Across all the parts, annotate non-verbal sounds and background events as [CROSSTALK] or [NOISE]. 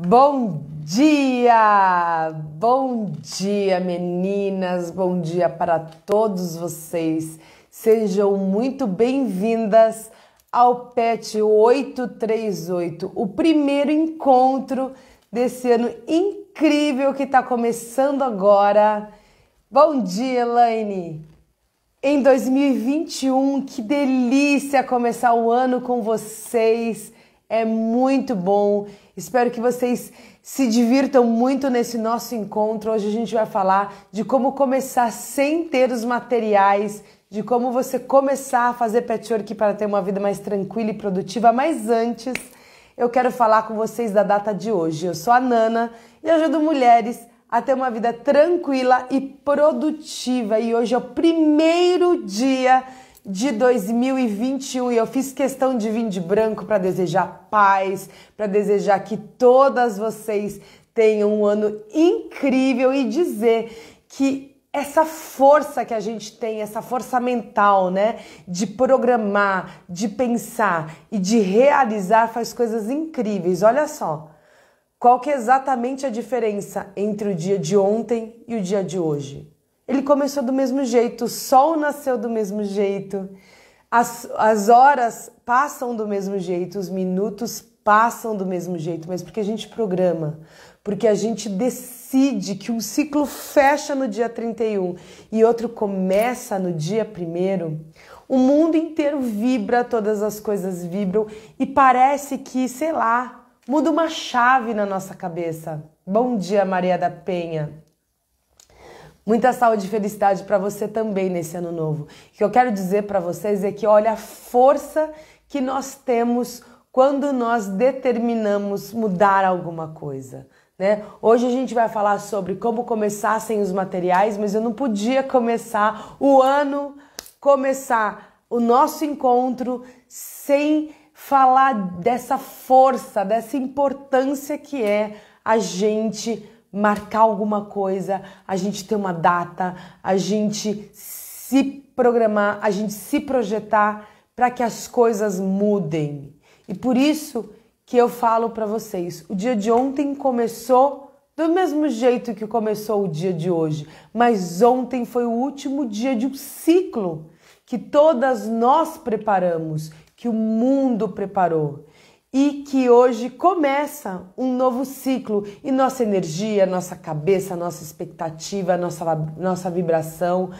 Bom dia! Bom dia, meninas! Bom dia para todos vocês. Sejam muito bem-vindas ao PET 838, o primeiro encontro desse ano incrível que está começando agora. Bom dia, Elaine! Em 2021, que delícia começar o ano com vocês! é muito bom. Espero que vocês se divirtam muito nesse nosso encontro. Hoje a gente vai falar de como começar sem ter os materiais, de como você começar a fazer patchwork para ter uma vida mais tranquila e produtiva. Mas antes, eu quero falar com vocês da data de hoje. Eu sou a Nana e ajudo mulheres a ter uma vida tranquila e produtiva. E hoje é o primeiro dia de 2021 e eu fiz questão de vir de branco para desejar paz, para desejar que todas vocês tenham um ano incrível e dizer que essa força que a gente tem, essa força mental, né, de programar, de pensar e de realizar faz coisas incríveis. Olha só. Qual que é exatamente a diferença entre o dia de ontem e o dia de hoje? Ele começou do mesmo jeito, o sol nasceu do mesmo jeito, as, as horas passam do mesmo jeito, os minutos passam do mesmo jeito, mas porque a gente programa, porque a gente decide que um ciclo fecha no dia 31 e outro começa no dia 1, o mundo inteiro vibra, todas as coisas vibram e parece que, sei lá, muda uma chave na nossa cabeça. Bom dia, Maria da Penha. Muita saúde e felicidade para você também nesse ano novo. O que eu quero dizer para vocês é que olha a força que nós temos quando nós determinamos mudar alguma coisa. Né? Hoje a gente vai falar sobre como começar sem os materiais, mas eu não podia começar o ano, começar o nosso encontro sem falar dessa força, dessa importância que é a gente marcar alguma coisa, a gente ter uma data, a gente se programar, a gente se projetar para que as coisas mudem. E por isso que eu falo para vocês, o dia de ontem começou do mesmo jeito que começou o dia de hoje, mas ontem foi o último dia de um ciclo que todas nós preparamos, que o mundo preparou e que hoje começa um novo ciclo e nossa energia, nossa cabeça, nossa expectativa, nossa, nossa vibração,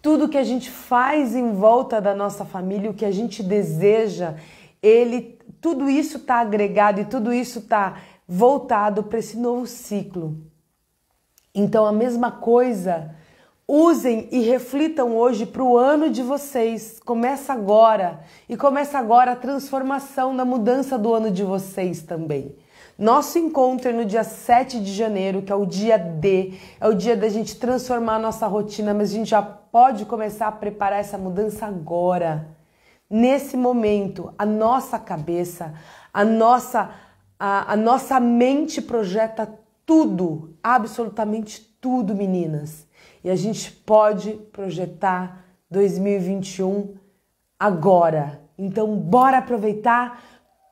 tudo que a gente faz em volta da nossa família, o que a gente deseja, ele, tudo isso está agregado e tudo isso está voltado para esse novo ciclo. Então a mesma coisa usem e reflitam hoje para o ano de vocês. Começa agora e começa agora a transformação na mudança do ano de vocês também. Nosso encontro é no dia 7 de janeiro, que é o dia D, é o dia da gente transformar a nossa rotina, mas a gente já pode começar a preparar essa mudança agora. Nesse momento, a nossa cabeça, a nossa a, a nossa mente projeta tudo, absolutamente tudo, meninas. E a gente pode projetar 2021 agora. Então, bora aproveitar,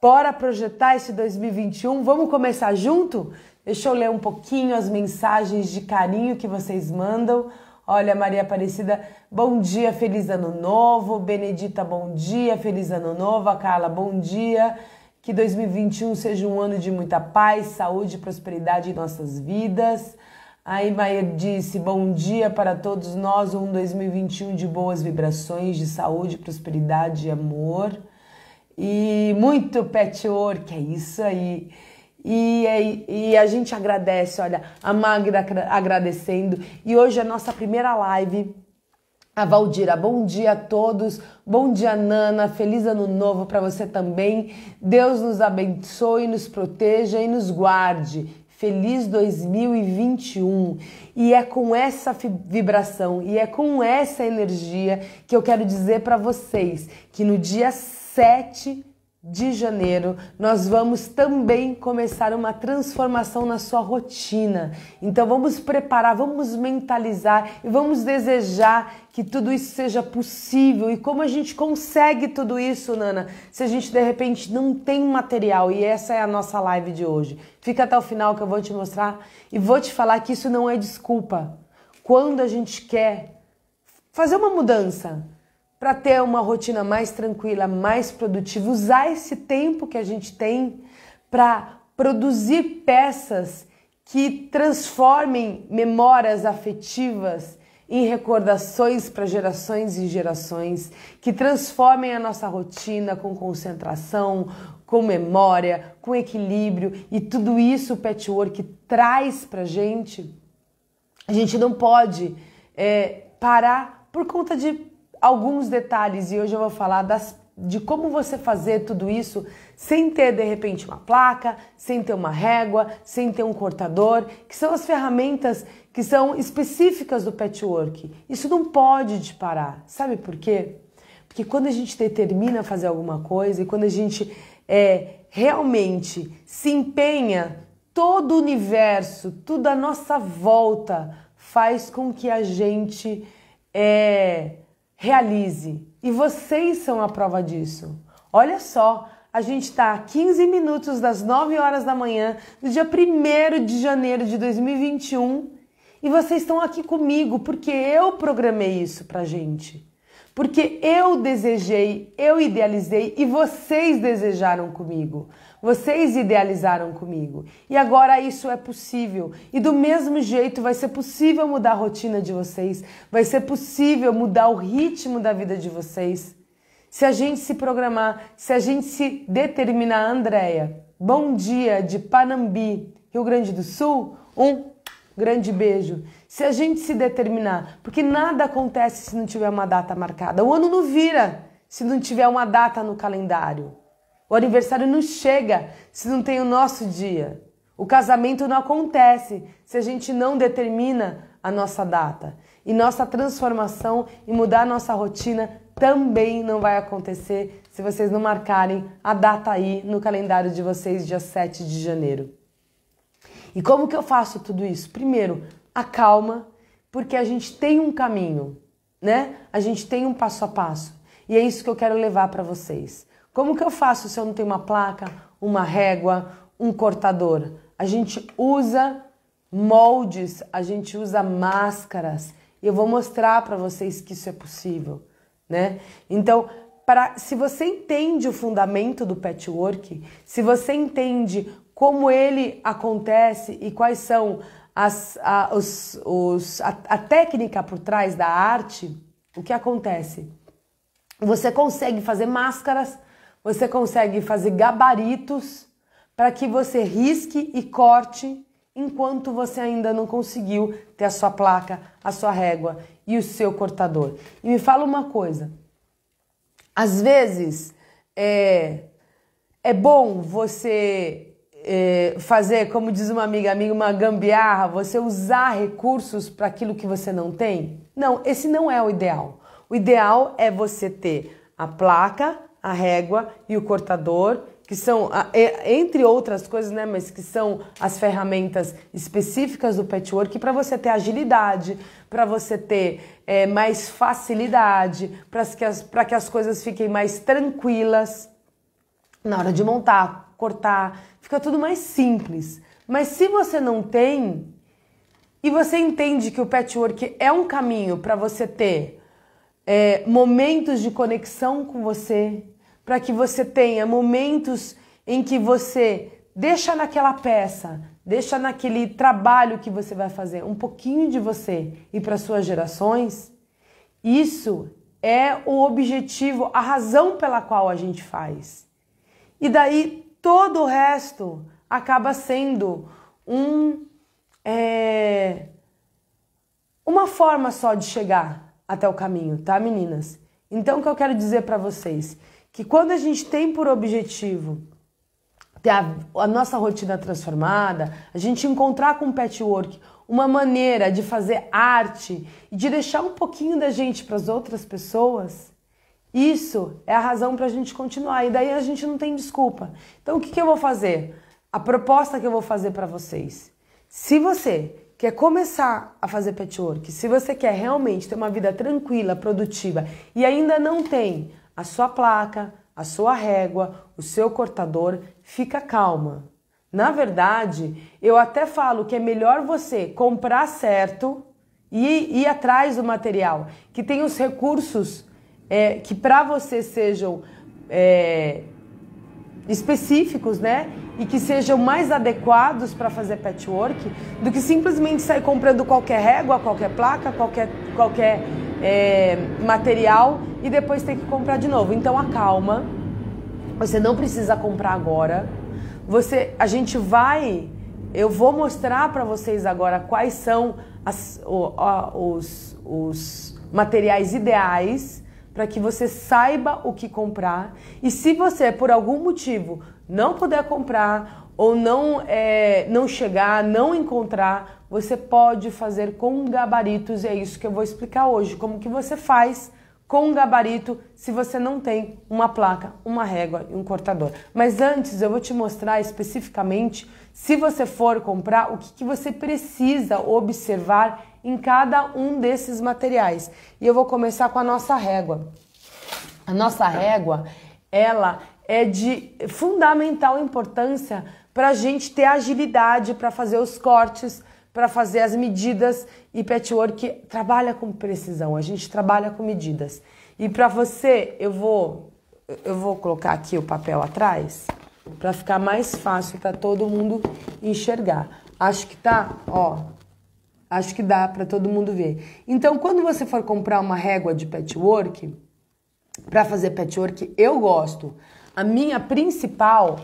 bora projetar esse 2021. Vamos começar junto? Deixa eu ler um pouquinho as mensagens de carinho que vocês mandam. Olha, Maria Aparecida, bom dia, feliz ano novo. Benedita, bom dia, feliz ano novo. A Carla, bom dia. Que 2021 seja um ano de muita paz, saúde e prosperidade em nossas vidas. A Imaer disse: Bom dia para todos nós, um 2021 de boas vibrações, de saúde, prosperidade e amor. E muito patchwork, é isso aí. E, e, é, e a gente agradece, olha, a Magda agradecendo. E hoje é a nossa primeira live. A Valdira, bom dia a todos. Bom dia, Nana. Feliz ano novo para você também. Deus nos abençoe, nos proteja e nos guarde Feliz 2021. E é com essa vibração e é com essa energia que eu quero dizer para vocês que no dia 7 de janeiro, nós vamos também começar uma transformação na sua rotina. Então vamos preparar, vamos mentalizar e vamos desejar que tudo isso seja possível. E como a gente consegue tudo isso, Nana? Se a gente de repente não tem material e essa é a nossa live de hoje. Fica até o final que eu vou te mostrar e vou te falar que isso não é desculpa. Quando a gente quer fazer uma mudança, para ter uma rotina mais tranquila, mais produtiva, usar esse tempo que a gente tem para produzir peças que transformem memórias afetivas em recordações para gerações e gerações, que transformem a nossa rotina com concentração, com memória, com equilíbrio e tudo isso o patchwork traz para gente. A gente não pode é, parar por conta de alguns detalhes e hoje eu vou falar das, de como você fazer tudo isso sem ter de repente uma placa, sem ter uma régua, sem ter um cortador, que são as ferramentas que são específicas do patchwork. Isso não pode te parar, sabe por quê? Porque quando a gente determina fazer alguma coisa e quando a gente é, realmente se empenha, todo o universo, tudo à nossa volta faz com que a gente é, realize. E vocês são a prova disso. Olha só, a gente está a 15 minutos das 9 horas da manhã do dia 1 de janeiro de 2021 e vocês estão aqui comigo porque eu programei isso pra gente. Porque eu desejei, eu idealizei e vocês desejaram comigo. Vocês idealizaram comigo. E agora isso é possível. E do mesmo jeito vai ser possível mudar a rotina de vocês, vai ser possível mudar o ritmo da vida de vocês. Se a gente se programar, se a gente se determinar, Andréia, bom dia de Panambi, Rio Grande do Sul, um grande beijo. Se a gente se determinar, porque nada acontece se não tiver uma data marcada. O ano não vira se não tiver uma data no calendário. O aniversário não chega se não tem o nosso dia. O casamento não acontece se a gente não determina a nossa data. E nossa transformação e mudar a nossa rotina também não vai acontecer se vocês não marcarem a data aí no calendário de vocês, dia 7 de janeiro. E como que eu faço tudo isso? Primeiro, acalma, porque a gente tem um caminho, né? A gente tem um passo a passo. E é isso que eu quero levar para vocês. Como que eu faço se eu não tenho uma placa, uma régua, um cortador? A gente usa moldes, a gente usa máscaras. E eu vou mostrar para vocês que isso é possível, né? Então, para se você entende o fundamento do patchwork, se você entende como ele acontece e quais são as, a, os, os, a, a técnica por trás da arte, o que acontece? Você consegue fazer máscaras você consegue fazer gabaritos para que você risque e corte enquanto você ainda não conseguiu ter a sua placa, a sua régua e o seu cortador. E me fala uma coisa: às vezes é, é bom você é, fazer, como diz uma amiga minha, uma gambiarra, você usar recursos para aquilo que você não tem? Não, esse não é o ideal. O ideal é você ter a placa, a régua e o cortador, que são, é, entre outras coisas, né, mas que são as ferramentas específicas do patchwork para você ter agilidade, para você ter é, mais facilidade, para que, as, que as coisas fiquem mais tranquilas na hora de montar, cortar, fica tudo mais simples. Mas se você não tem e você entende que o patchwork é um caminho para você ter é, momentos de conexão com você, para que você tenha momentos em que você deixa naquela peça, deixa naquele trabalho que você vai fazer um pouquinho de você e para suas gerações, isso é o objetivo, a razão pela qual a gente faz. E daí todo o resto acaba sendo um é, uma forma só de chegar até o caminho, tá, meninas? Então o que eu quero dizer para vocês? que quando a gente tem por objetivo ter a, a nossa rotina transformada, a gente encontrar com o patchwork uma maneira de fazer arte e de deixar um pouquinho da gente para as outras pessoas, isso é a razão para a gente continuar. E daí a gente não tem desculpa. Então o que, que eu vou fazer? A proposta que eu vou fazer para vocês. Se você quer começar a fazer patchwork, se você quer realmente ter uma vida tranquila, produtiva e ainda não tem a sua placa, a sua régua, o seu cortador, fica calma. Na verdade, eu até falo que é melhor você comprar certo e ir atrás do material, que tem os recursos é, que para você sejam é, específicos, né? E que sejam mais adequados para fazer patchwork do que simplesmente sair comprando qualquer régua, qualquer placa, qualquer, qualquer é, material e depois ter que comprar de novo. Então acalma. Você não precisa comprar agora. Você, a gente vai, eu vou mostrar para vocês agora quais são as, o, os, os materiais ideais para que você saiba o que comprar. E se você, por algum motivo, não puder comprar ou não, é, não chegar, não encontrar, você pode fazer com gabaritos e é isso que eu vou explicar hoje, como que você faz com gabarito se você não tem uma placa, uma régua e um cortador. Mas antes eu vou te mostrar especificamente, se você for comprar, o que, que você precisa observar em cada um desses materiais. E eu vou começar com a nossa régua. A nossa régua, ela é de fundamental importância para a gente ter agilidade para fazer os cortes, para fazer as medidas e patchwork trabalha com precisão, a gente trabalha com medidas. E para você, eu vou eu vou colocar aqui o papel atrás para ficar mais fácil para todo mundo enxergar. Acho que tá, ó. Acho que dá para todo mundo ver. Então, quando você for comprar uma régua de patchwork, para fazer patchwork, eu gosto. A minha principal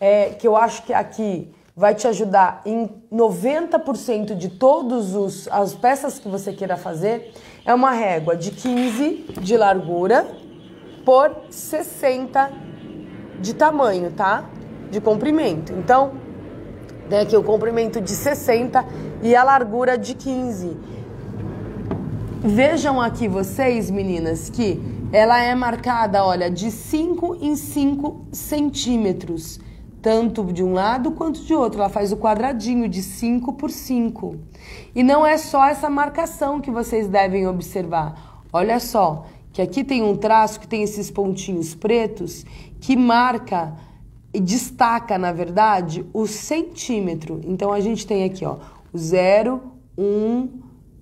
é que eu acho que aqui vai te ajudar em 90% de todos os as peças que você queira fazer, é uma régua de 15 de largura por 60 de tamanho, tá? De comprimento. Então, tem aqui o comprimento de 60 e a largura de 15. Vejam aqui vocês, meninas, que ela é marcada, olha, de 5 em 5 centímetros tanto de um lado quanto de outro. Ela faz o quadradinho de 5 por 5. E não é só essa marcação que vocês devem observar. Olha só, que aqui tem um traço que tem esses pontinhos pretos que marca e destaca, na verdade, o centímetro. Então a gente tem aqui, ó, o 0, 1,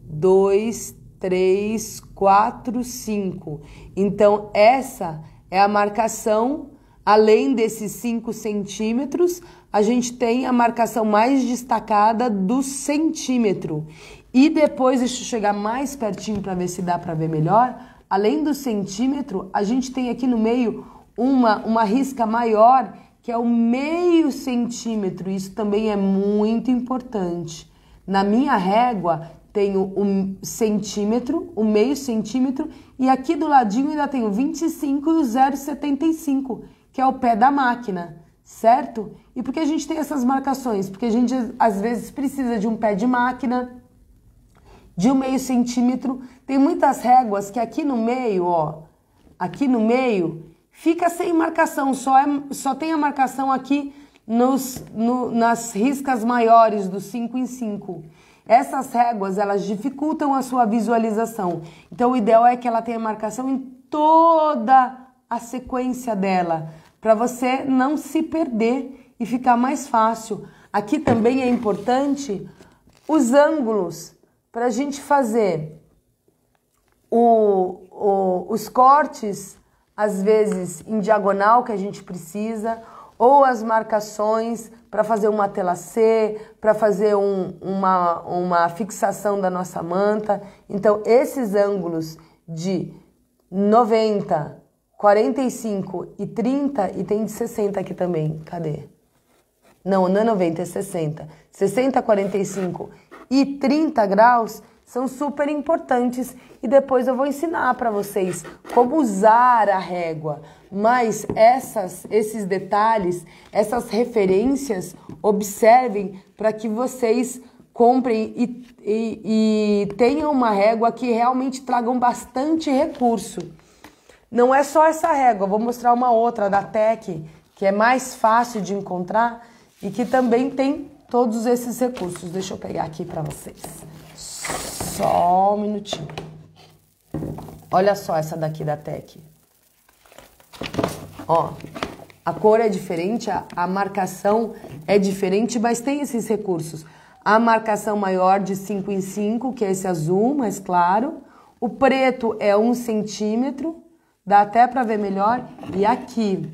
2, 3, 4, 5. Então essa é a marcação Além desses 5 centímetros, a gente tem a marcação mais destacada do centímetro. E depois, deixa eu chegar mais pertinho para ver se dá para ver melhor. Além do centímetro, a gente tem aqui no meio uma, uma risca maior, que é o meio centímetro. Isso também é muito importante. Na minha régua, tenho um centímetro, o um meio centímetro, e aqui do ladinho ainda tenho 25 e 0,75 que é o pé da máquina, certo? E por que a gente tem essas marcações? Porque a gente às vezes precisa de um pé de máquina, de um meio centímetro. Tem muitas réguas que aqui no meio, ó, aqui no meio, fica sem marcação, só, é, só tem a marcação aqui nos, no, nas riscas maiores do 5 em 5. Essas réguas, elas dificultam a sua visualização. Então, o ideal é que ela tenha marcação em toda a sequência dela para você não se perder e ficar mais fácil. Aqui também é importante os ângulos para a gente fazer o, o, os cortes, às vezes em diagonal que a gente precisa, ou as marcações para fazer uma tela C, para fazer um, uma, uma fixação da nossa manta. Então, esses ângulos de 90, 45 e 30 e tem de 60 aqui também. Cadê? Não, não é 90, é 60. 60, 45 e 30 graus são super importantes e depois eu vou ensinar para vocês como usar a régua. Mas essas, esses detalhes, essas referências, observem para que vocês comprem e, e, e tenham uma régua que realmente tragam bastante recurso. Não é só essa régua, vou mostrar uma outra da Tec, que é mais fácil de encontrar e que também tem todos esses recursos. Deixa eu pegar aqui para vocês. Só um minutinho. Olha só essa daqui da Tec. Ó, a cor é diferente, a, a marcação é diferente, mas tem esses recursos. A marcação maior de 5 em 5, que é esse azul mais claro. O preto é 1 um centímetro Dá até para ver melhor. E aqui,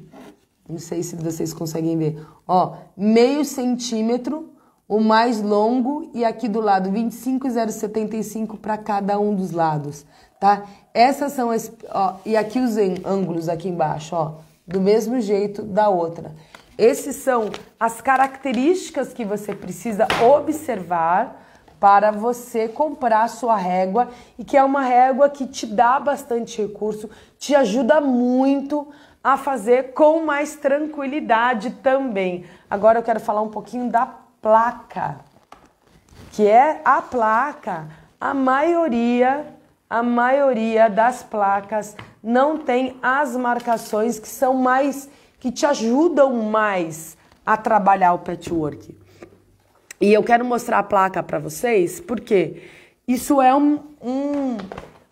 não sei se vocês conseguem ver, ó, meio centímetro, o mais longo e aqui do lado 25,075 para cada um dos lados, tá? Essas são as, ó, e aqui os ângulos aqui embaixo, ó, do mesmo jeito da outra. Esses são as características que você precisa observar para você comprar a sua régua e que é uma régua que te dá bastante recurso, te ajuda muito a fazer com mais tranquilidade também. Agora eu quero falar um pouquinho da placa, que é a placa. A maioria, a maioria das placas não tem as marcações que são mais que te ajudam mais a trabalhar o patchwork. E eu quero mostrar a placa para vocês, porque isso é um, um,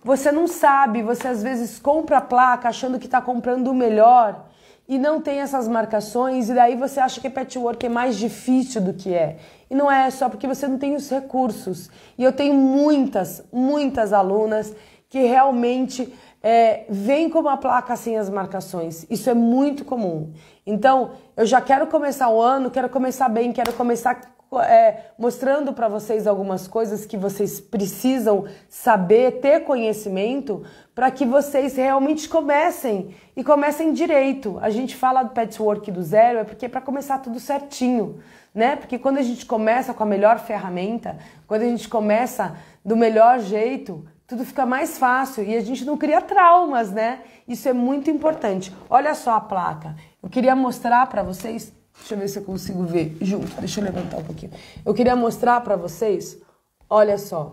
Você não sabe, você às vezes compra a placa achando que está comprando o melhor e não tem essas marcações, e daí você acha que patchwork é mais difícil do que é. E não é, é só porque você não tem os recursos. E eu tenho muitas, muitas alunas que realmente é, vem com uma placa sem as marcações. Isso é muito comum. Então, eu já quero começar o ano, quero começar bem, quero começar é, mostrando para vocês algumas coisas que vocês precisam saber, ter conhecimento, para que vocês realmente comecem e comecem direito. A gente fala do patchwork do zero é porque é para começar tudo certinho, né? Porque quando a gente começa com a melhor ferramenta, quando a gente começa do melhor jeito, tudo fica mais fácil e a gente não cria traumas, né? Isso é muito importante. Olha só a placa. Eu queria mostrar para vocês Deixa eu ver se eu consigo ver junto. Deixa eu levantar um pouquinho. Eu queria mostrar para vocês, olha só,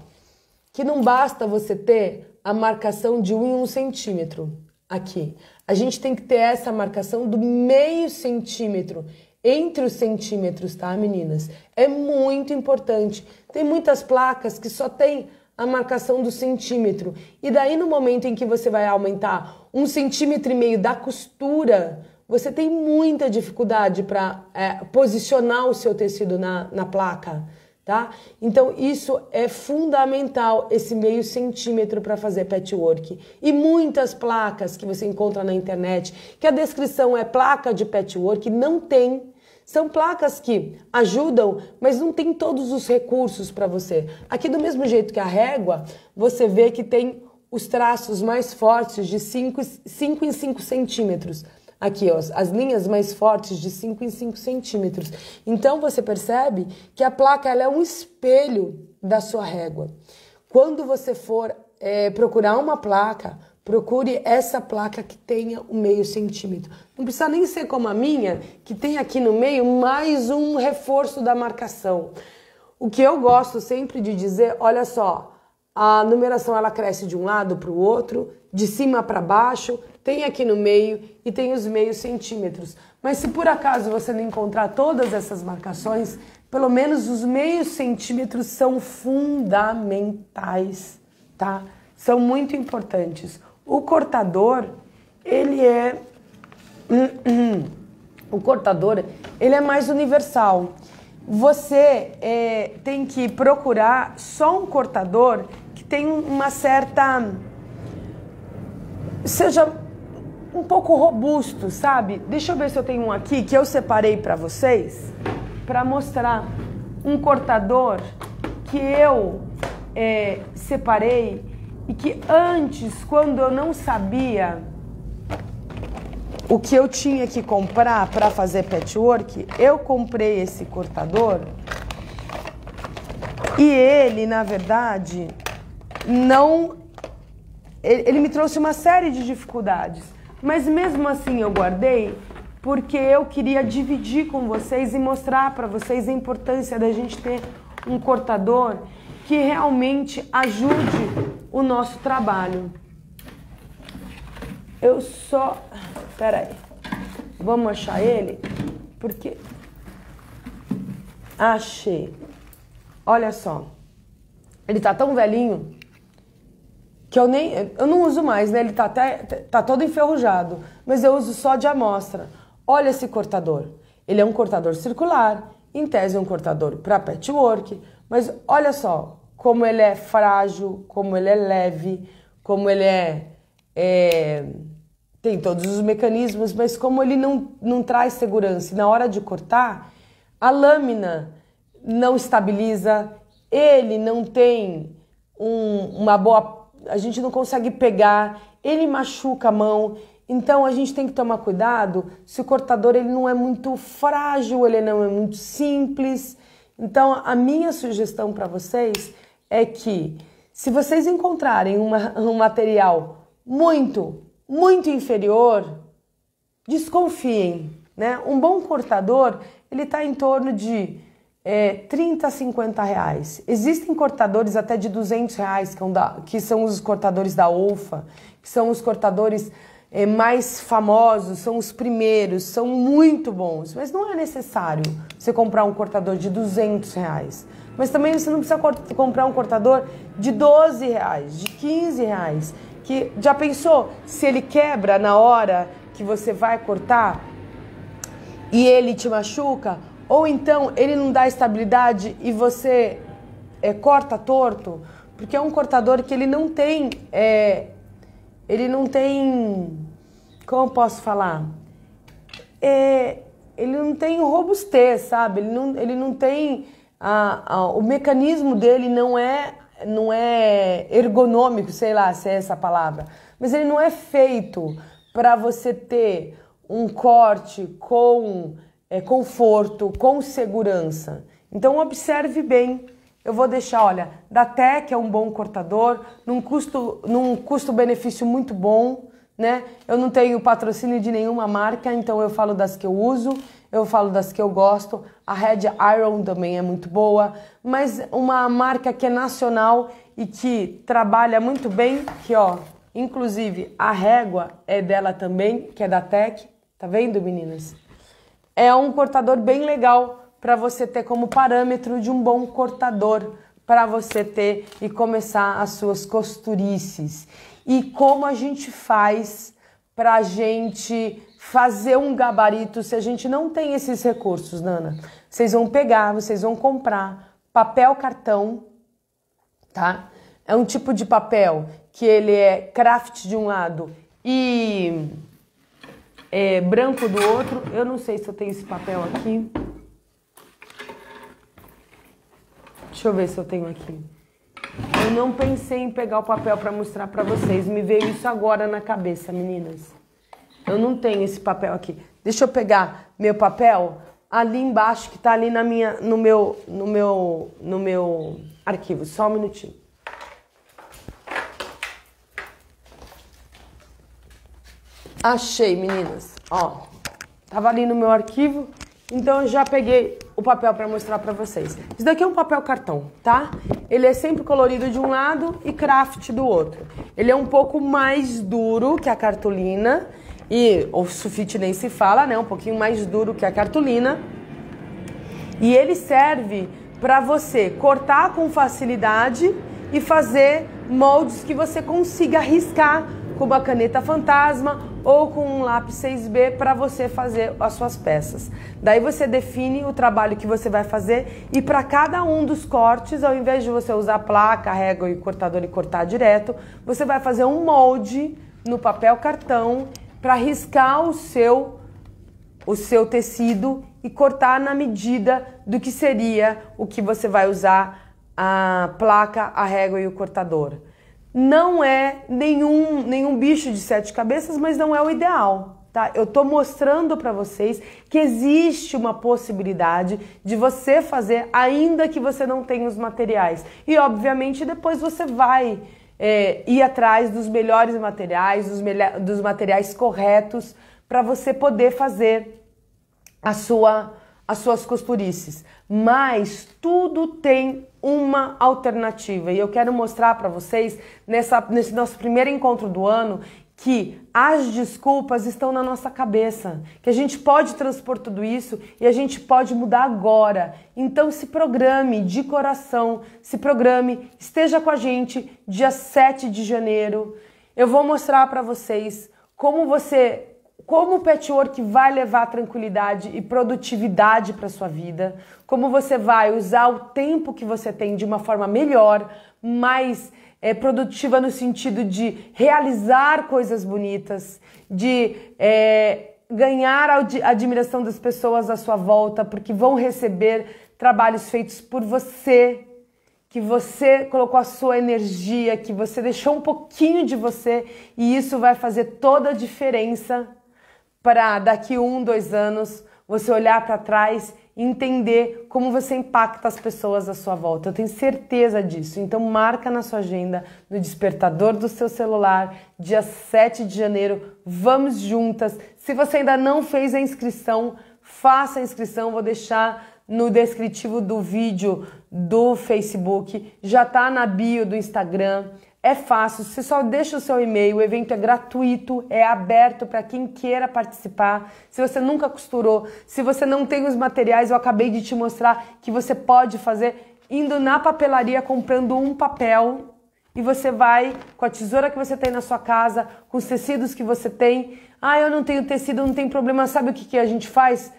que não basta você ter a marcação de um em um centímetro aqui. A gente tem que ter essa marcação do meio centímetro entre os centímetros, tá, meninas? É muito importante. Tem muitas placas que só tem a marcação do centímetro. E daí, no momento em que você vai aumentar um centímetro e meio da costura, você tem muita dificuldade para é, posicionar o seu tecido na, na placa, tá? Então, isso é fundamental, esse meio centímetro para fazer patchwork. E muitas placas que você encontra na internet, que a descrição é placa de patchwork, não tem são placas que ajudam, mas não tem todos os recursos para você. Aqui, do mesmo jeito que a régua, você vê que tem os traços mais fortes de 5 em 5 centímetros. Aqui, ó, as linhas mais fortes de 5 em 5 centímetros. Então, você percebe que a placa ela é um espelho da sua régua. Quando você for é, procurar uma placa, procure essa placa que tenha o um meio centímetro. Não precisa nem ser como a minha, que tem aqui no meio mais um reforço da marcação. O que eu gosto sempre de dizer, olha só, a numeração ela cresce de um lado para o outro, de cima para baixo, tem aqui no meio e tem os meios centímetros. Mas se por acaso você não encontrar todas essas marcações, pelo menos os meios centímetros são fundamentais, tá? São muito importantes. O cortador, ele é hum, hum, o cortador, ele é mais universal. Você é, tem que procurar só um cortador que tem uma certa seja um pouco robusto, sabe? Deixa eu ver se eu tenho um aqui que eu separei para vocês para mostrar um cortador que eu é, separei e que antes, quando eu não sabia o que eu tinha que comprar para fazer patchwork, eu comprei esse cortador e ele, na verdade, não. Ele, ele me trouxe uma série de dificuldades. Mas mesmo assim eu guardei porque eu queria dividir com vocês e mostrar para vocês a importância da gente ter um cortador que realmente ajude o nosso trabalho. Eu só. Peraí. Vamos achar ele? Porque. Achei. Olha só. Ele tá tão velhinho que eu nem eu não uso mais, né? Ele tá até tá todo enferrujado, mas eu uso só de amostra. Olha esse cortador. Ele é um cortador circular, em tese é um cortador para patchwork, mas olha só como ele é frágil, como ele é leve, como ele é, é tem todos os mecanismos, mas como ele não, não traz segurança. E na hora de cortar, a lâmina não estabiliza, ele não tem um, uma boa a gente não consegue pegar, ele machuca a mão. Então a gente tem que tomar cuidado se o cortador ele não é muito frágil, ele não é muito simples. Então a minha sugestão para vocês é que se vocês encontrarem uma, [LAUGHS] um material muito, muito inferior, desconfiem, né? Um bom cortador ele está em torno de é, 30, 50 reais. Existem cortadores até de 200 reais, é que, são os cortadores da OFA, que são os cortadores é, mais famosos, são os primeiros, são muito bons. Mas não é necessário você comprar um cortador de 200 reais. Mas também você não precisa comprar um cortador de 12 reais, de 15 reais. Que já pensou se ele quebra na hora que você vai cortar e ele te machuca? Ou então ele não dá estabilidade e você é, corta torto, porque é um cortador que ele não tem. É, ele não tem. Como eu posso falar? É, ele não tem robustez, sabe? Ele não, ele não tem. A, a, o mecanismo dele não é não é ergonômico, sei lá se é essa palavra, mas ele não é feito para você ter um corte com é, conforto, com segurança. Então observe bem. Eu vou deixar, olha, da Tec é um bom cortador, num custo, num custo-benefício muito bom, né? Eu não tenho patrocínio de nenhuma marca, então eu falo das que eu uso, eu falo das que eu gosto. A Red Iron também é muito boa, mas uma marca que é nacional e que trabalha muito bem, que ó, inclusive a régua é dela também, que é da Tec, tá vendo, meninas? é um cortador bem legal para você ter como parâmetro de um bom cortador para você ter e começar as suas costurices. E como a gente faz para a gente fazer um gabarito se a gente não tem esses recursos, Nana? Vocês vão pegar, vocês vão comprar papel cartão, tá? É um tipo de papel que ele é craft de um lado e é, branco do outro. Eu não sei se eu tenho esse papel aqui. Deixa eu ver se eu tenho aqui. Eu não pensei em pegar o papel para mostrar para vocês. Me veio isso agora na cabeça, meninas. Eu não tenho esse papel aqui. Deixa eu pegar meu papel ali embaixo que tá ali na minha no meu no meu no meu arquivo. Só um minutinho. Achei, meninas. Ó, tava ali no meu arquivo, então eu já peguei o papel para mostrar para vocês. Isso daqui é um papel cartão, tá? Ele é sempre colorido de um lado e craft do outro. Ele é um pouco mais duro que a cartolina e o sulfite nem se fala, né? Um pouquinho mais duro que a cartolina. E ele serve para você cortar com facilidade e fazer moldes que você consiga riscar com uma caneta fantasma ou com um lápis 6B para você fazer as suas peças. Daí você define o trabalho que você vai fazer e para cada um dos cortes, ao invés de você usar placa, régua e cortador e cortar direto, você vai fazer um molde no papel cartão para riscar o seu o seu tecido e cortar na medida do que seria o que você vai usar a placa, a régua e o cortador não é nenhum, nenhum bicho de sete cabeças, mas não é o ideal. Tá? Eu estou mostrando para vocês que existe uma possibilidade de você fazer, ainda que você não tenha os materiais. E, obviamente, depois você vai é, ir atrás dos melhores materiais, dos, dos materiais corretos, para você poder fazer a sua, as suas costurices. Mas tudo tem uma alternativa. E eu quero mostrar para vocês, nessa, nesse nosso primeiro encontro do ano, que as desculpas estão na nossa cabeça, que a gente pode transpor tudo isso e a gente pode mudar agora. Então se programe de coração, se programe, esteja com a gente dia 7 de janeiro. Eu vou mostrar para vocês como você como o patchwork vai levar tranquilidade e produtividade para sua vida, como você vai usar o tempo que você tem de uma forma melhor, mais é, produtiva no sentido de realizar coisas bonitas, de é, ganhar a admiração das pessoas à sua volta, porque vão receber trabalhos feitos por você, que você colocou a sua energia, que você deixou um pouquinho de você, e isso vai fazer toda a diferença para daqui um, dois anos você olhar para trás e entender como você impacta as pessoas à sua volta. Eu tenho certeza disso. Então marca na sua agenda, no despertador do seu celular, dia 7 de janeiro, vamos juntas. Se você ainda não fez a inscrição, faça a inscrição, vou deixar no descritivo do vídeo do Facebook, já tá na bio do Instagram. É fácil, você só deixa o seu e-mail, o evento é gratuito, é aberto para quem queira participar. Se você nunca costurou, se você não tem os materiais, eu acabei de te mostrar que você pode fazer indo na papelaria comprando um papel e você vai com a tesoura que você tem na sua casa, com os tecidos que você tem. Ah, eu não tenho tecido, não tem problema. Sabe o que, que a gente faz?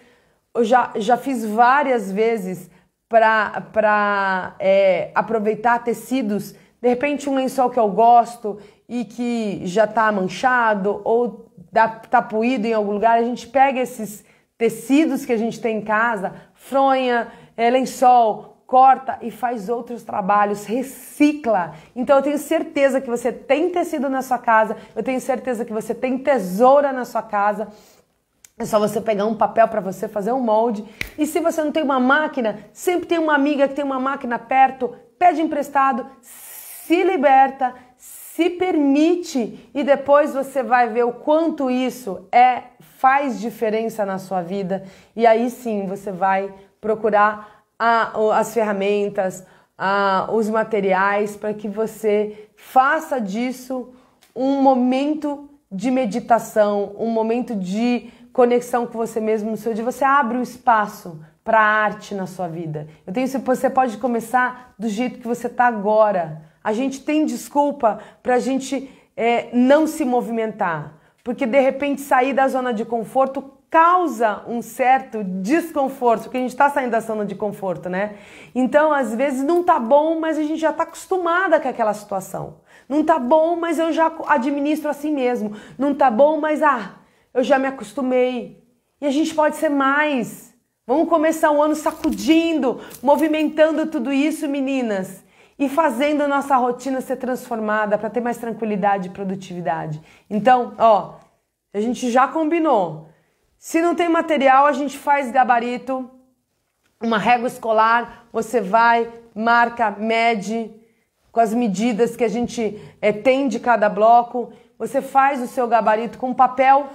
Eu já, já fiz várias vezes para é, aproveitar tecidos de repente um lençol que eu gosto e que já está manchado ou está tá poído em algum lugar, a gente pega esses tecidos que a gente tem em casa, fronha, é, lençol, corta e faz outros trabalhos, recicla. Então eu tenho certeza que você tem tecido na sua casa, eu tenho certeza que você tem tesoura na sua casa. É só você pegar um papel para você fazer um molde. E se você não tem uma máquina, sempre tem uma amiga que tem uma máquina perto, pede emprestado, se liberta, se permite e depois você vai ver o quanto isso é faz diferença na sua vida e aí sim você vai procurar a, as ferramentas, a, os materiais para que você faça disso um momento de meditação, um momento de conexão com você mesmo no seu dia. Você abre o um espaço para arte na sua vida. Eu tenho que você pode começar do jeito que você está agora a gente tem desculpa para a gente é, não se movimentar, porque de repente sair da zona de conforto causa um certo desconforto, porque a gente está saindo da zona de conforto, né? Então, às vezes não tá bom, mas a gente já tá acostumada com aquela situação. Não tá bom, mas eu já administro assim mesmo. Não tá bom, mas ah, eu já me acostumei. E a gente pode ser mais. Vamos começar o ano sacudindo, movimentando tudo isso, meninas e fazendo a nossa rotina ser transformada para ter mais tranquilidade e produtividade. Então, ó, a gente já combinou. Se não tem material, a gente faz gabarito, uma régua escolar, você vai, marca, mede com as medidas que a gente é, tem de cada bloco. Você faz o seu gabarito com papel,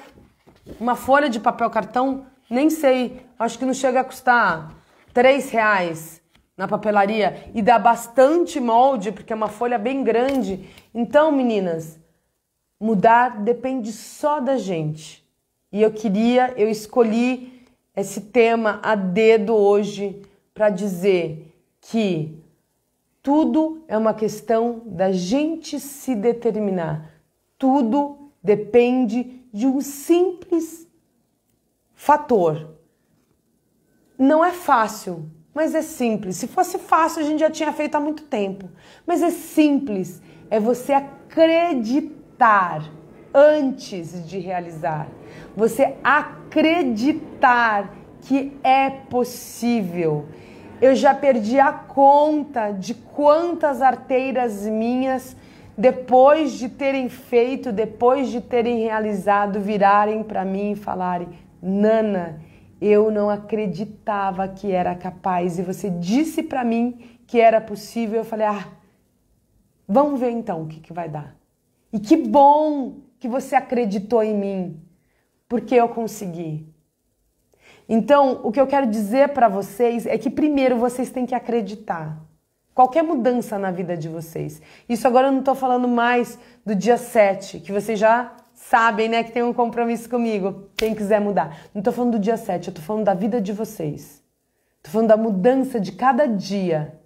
uma folha de papel cartão, nem sei, acho que não chega a custar três reais na papelaria e dá bastante molde, porque é uma folha bem grande. Então, meninas, mudar depende só da gente. E eu queria, eu escolhi esse tema a dedo hoje para dizer que tudo é uma questão da gente se determinar. Tudo depende de um simples fator. Não é fácil, mas é simples. Se fosse fácil, a gente já tinha feito há muito tempo. Mas é simples. É você acreditar antes de realizar. Você acreditar que é possível. Eu já perdi a conta de quantas arteiras minhas, depois de terem feito, depois de terem realizado, virarem para mim e falarem: Nana, eu não acreditava que era capaz e você disse para mim que era possível. Eu falei: ah, vamos ver então o que, que vai dar. E que bom que você acreditou em mim, porque eu consegui. Então, o que eu quero dizer para vocês é que primeiro vocês têm que acreditar. Qualquer mudança na vida de vocês. Isso agora eu não estou falando mais do dia 7, que vocês já sabem, né, que tem um compromisso comigo. Quem quiser mudar. Não tô falando do dia 7, eu tô falando da vida de vocês. Tô falando da mudança de cada dia.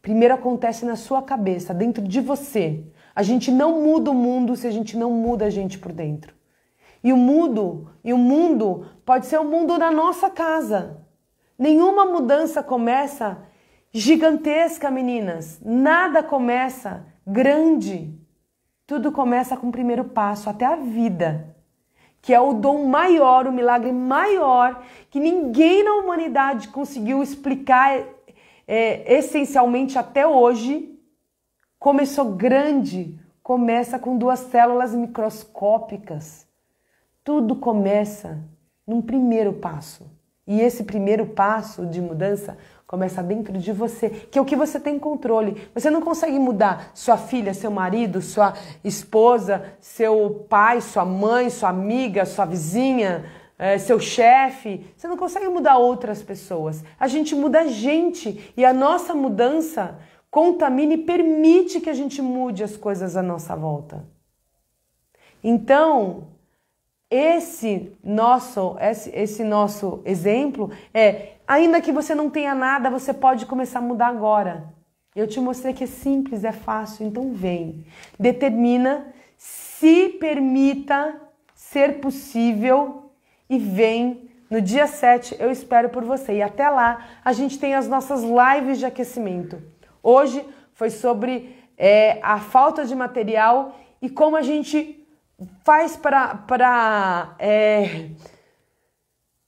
Primeiro acontece na sua cabeça, dentro de você. A gente não muda o mundo se a gente não muda a gente por dentro. E o mundo, e o mundo pode ser o mundo da nossa casa. Nenhuma mudança começa gigantesca, meninas. Nada começa grande. Tudo começa com o primeiro passo, até a vida, que é o dom maior, o milagre maior que ninguém na humanidade conseguiu explicar é, essencialmente até hoje. Começou grande, começa com duas células microscópicas. Tudo começa num primeiro passo. E esse primeiro passo de mudança começa dentro de você, que é o que você tem controle. Você não consegue mudar sua filha, seu marido, sua esposa, seu pai, sua mãe, sua amiga, sua vizinha, é, seu chefe. Você não consegue mudar outras pessoas. A gente muda a gente e a nossa mudança contamina e permite que a gente mude as coisas à nossa volta. Então, esse nosso esse, esse nosso exemplo é ainda que você não tenha nada, você pode começar a mudar agora. Eu te mostrei que é simples, é fácil, então vem. Determina, se permita ser possível e vem no dia 7 eu espero por você. E até lá a gente tem as nossas lives de aquecimento. Hoje foi sobre é, a falta de material e como a gente faz para para é,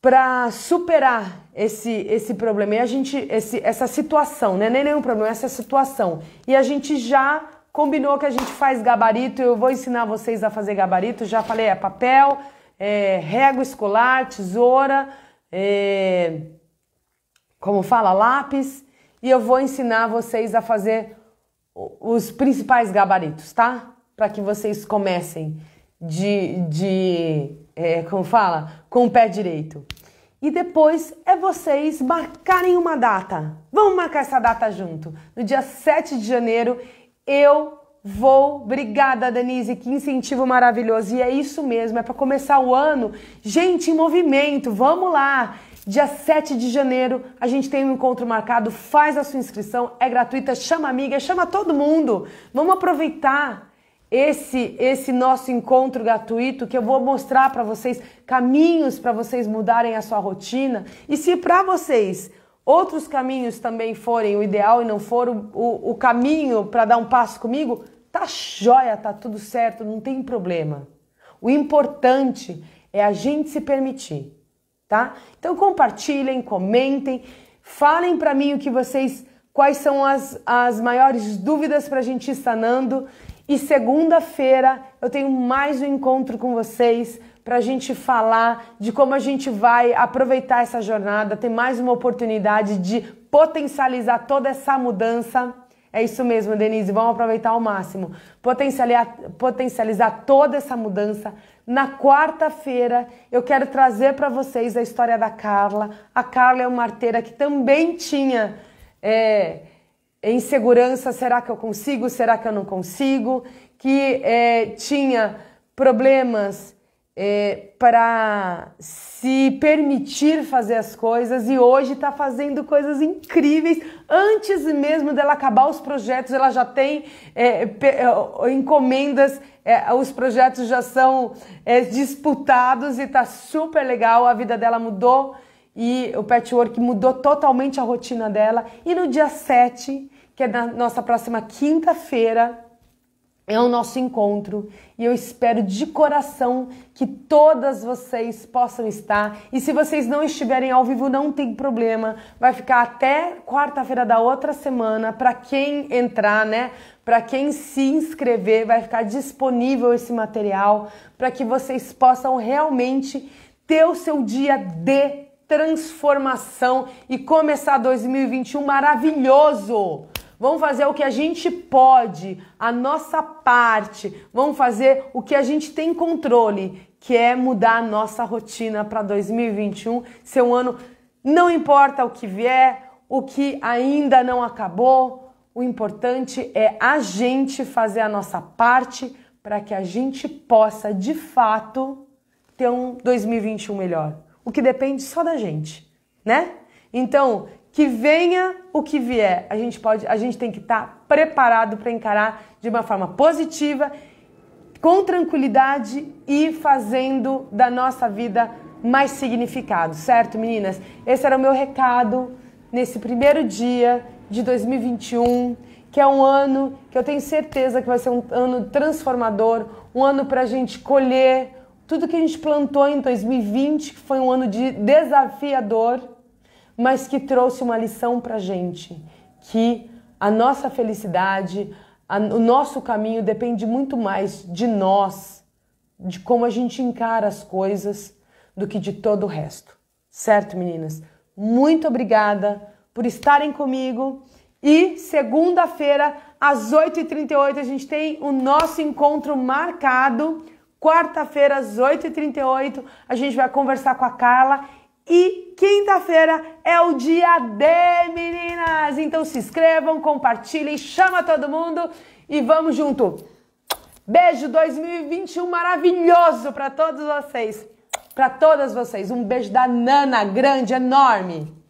para superar esse esse problema e a gente esse, essa situação né nem nenhum problema essa situação e a gente já combinou que a gente faz gabarito eu vou ensinar vocês a fazer gabarito já falei é papel é, régua escolar tesoura é, como fala lápis e eu vou ensinar vocês a fazer os principais gabaritos tá para que vocês comecem de, de é, como fala, com o pé direito. E depois é vocês marcarem uma data. Vamos marcar essa data junto. No dia 7 de janeiro eu Vou, obrigada Denise, que incentivo maravilhoso. E é isso mesmo, é para começar o ano. Gente, em movimento, vamos lá! Dia 7 de janeiro a gente tem um encontro marcado, faz a sua inscrição, é gratuita, chama amiga, chama todo mundo. Vamos aproveitar esse esse nosso encontro gratuito que eu vou mostrar para vocês caminhos para vocês mudarem a sua rotina. E se para vocês outros caminhos também forem o ideal e não for o, o, o caminho para dar um passo comigo, tá joia, tá tudo certo, não tem problema. O importante é a gente se permitir, tá? Então compartilhem, comentem, falem para mim o que vocês, quais são as, as maiores dúvidas para a gente ir sanando e segunda-feira eu tenho mais um encontro com vocês para a gente falar de como a gente vai aproveitar essa jornada, ter mais uma oportunidade de potencializar toda essa mudança. É isso mesmo, Denise, vamos aproveitar ao máximo. Potencializar, potencializar toda essa mudança. Na quarta-feira, eu quero trazer para vocês a história da Carla. A Carla é uma arteira que também tinha. É, insegurança, será que eu consigo, será que eu não consigo, que é, tinha problemas é, para se permitir fazer as coisas e hoje está fazendo coisas incríveis. Antes mesmo dela acabar os projetos, ela já tem é, é encomendas, é, os projetos já são é, disputados e está super legal. A vida dela mudou e o patchwork mudou totalmente a rotina dela. E no dia 7 que é na nossa próxima quinta-feira. É o nosso encontro e eu espero de coração que todas vocês possam estar. E se vocês não estiverem ao vivo, não tem problema, vai ficar até quarta-feira da outra semana para quem entrar, né? Para quem se inscrever, vai ficar disponível esse material para que vocês possam realmente ter o seu dia de transformação e começar 2021 maravilhoso Vamos fazer o que a gente pode, a nossa parte. Vamos fazer o que a gente tem controle, que é mudar a nossa rotina para 2021 ser um ano. Não importa o que vier, o que ainda não acabou, o importante é a gente fazer a nossa parte para que a gente possa de fato ter um 2021 melhor. O que depende só da gente, né? Então, que venha o que vier, a gente pode, a gente tem que estar tá preparado para encarar de uma forma positiva, com tranquilidade e fazendo da nossa vida mais significado, certo, meninas? Esse era o meu recado nesse primeiro dia de 2021, que é um ano que eu tenho certeza que vai ser um ano transformador, um ano para a gente colher tudo que a gente plantou em 2020, que foi um ano de desafiador mas que trouxe uma lição para gente, que a nossa felicidade, a, o nosso caminho depende muito mais de nós, de como a gente encara as coisas, do que de todo o resto. Certo, meninas? Muito obrigada por estarem comigo. E segunda-feira, às 8h38, a gente tem o nosso encontro marcado. Quarta-feira, às 8h38, a gente vai conversar com a Carla e quinta-feira é o dia D, meninas! Então se inscrevam, compartilhem, chama todo mundo e vamos junto! Beijo 2021 maravilhoso para todos vocês! Para todas vocês, um beijo da Nana grande, enorme!